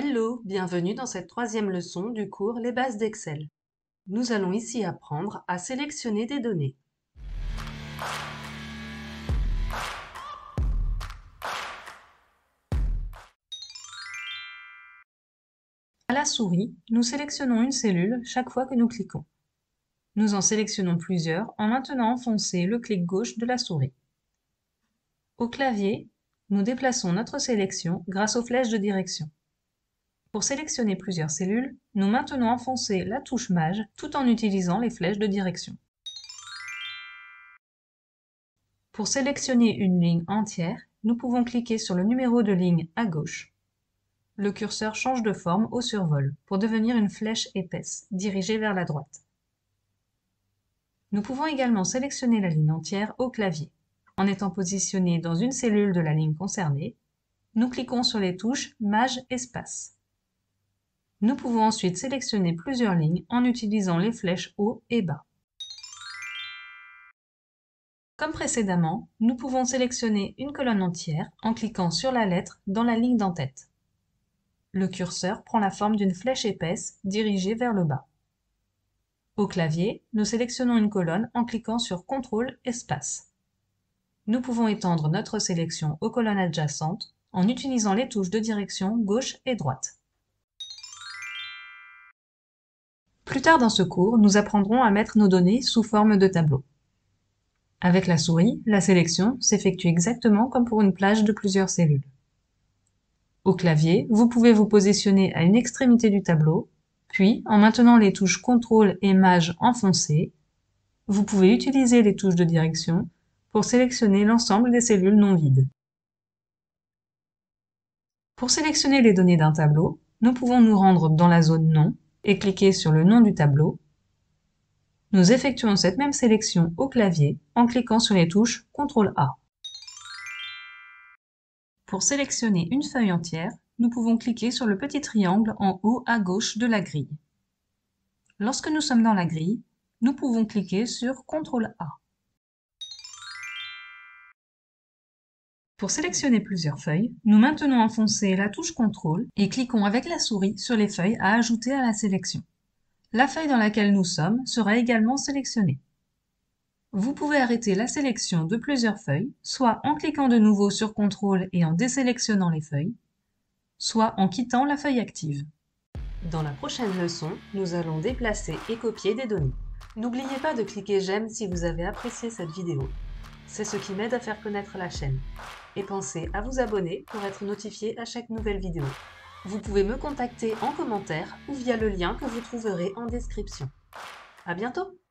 Hello, bienvenue dans cette troisième leçon du cours Les bases d'Excel. Nous allons ici apprendre à sélectionner des données. À la souris, nous sélectionnons une cellule chaque fois que nous cliquons. Nous en sélectionnons plusieurs en maintenant enfoncé le clic gauche de la souris. Au clavier, nous déplaçons notre sélection grâce aux flèches de direction. Pour sélectionner plusieurs cellules, nous maintenons enfoncée la touche Mage tout en utilisant les flèches de direction. Pour sélectionner une ligne entière, nous pouvons cliquer sur le numéro de ligne à gauche. Le curseur change de forme au survol pour devenir une flèche épaisse, dirigée vers la droite. Nous pouvons également sélectionner la ligne entière au clavier. En étant positionné dans une cellule de la ligne concernée, nous cliquons sur les touches Mage Espace. Nous pouvons ensuite sélectionner plusieurs lignes en utilisant les flèches haut et bas. Comme précédemment, nous pouvons sélectionner une colonne entière en cliquant sur la lettre dans la ligne d'en-tête. Le curseur prend la forme d'une flèche épaisse dirigée vers le bas. Au clavier, nous sélectionnons une colonne en cliquant sur CTRL espace. Nous pouvons étendre notre sélection aux colonnes adjacentes en utilisant les touches de direction gauche et droite. Plus tard dans ce cours, nous apprendrons à mettre nos données sous forme de tableau. Avec la souris, la sélection s'effectue exactement comme pour une plage de plusieurs cellules. Au clavier, vous pouvez vous positionner à une extrémité du tableau, puis, en maintenant les touches CTRL et MAJ enfoncées, vous pouvez utiliser les touches de direction pour sélectionner l'ensemble des cellules non vides. Pour sélectionner les données d'un tableau, nous pouvons nous rendre dans la zone « Non » et cliquez sur le nom du tableau, nous effectuons cette même sélection au clavier en cliquant sur les touches CTRL-A. Pour sélectionner une feuille entière, nous pouvons cliquer sur le petit triangle en haut à gauche de la grille. Lorsque nous sommes dans la grille, nous pouvons cliquer sur CTRL-A. Pour sélectionner plusieurs feuilles, nous maintenons enfoncée la touche CTRL et cliquons avec la souris sur les feuilles à ajouter à la sélection. La feuille dans laquelle nous sommes sera également sélectionnée. Vous pouvez arrêter la sélection de plusieurs feuilles, soit en cliquant de nouveau sur CTRL et en désélectionnant les feuilles, soit en quittant la feuille active. Dans la prochaine leçon, nous allons déplacer et copier des données. N'oubliez pas de cliquer j'aime si vous avez apprécié cette vidéo. C'est ce qui m'aide à faire connaître la chaîne et pensez à vous abonner pour être notifié à chaque nouvelle vidéo. Vous pouvez me contacter en commentaire ou via le lien que vous trouverez en description. À bientôt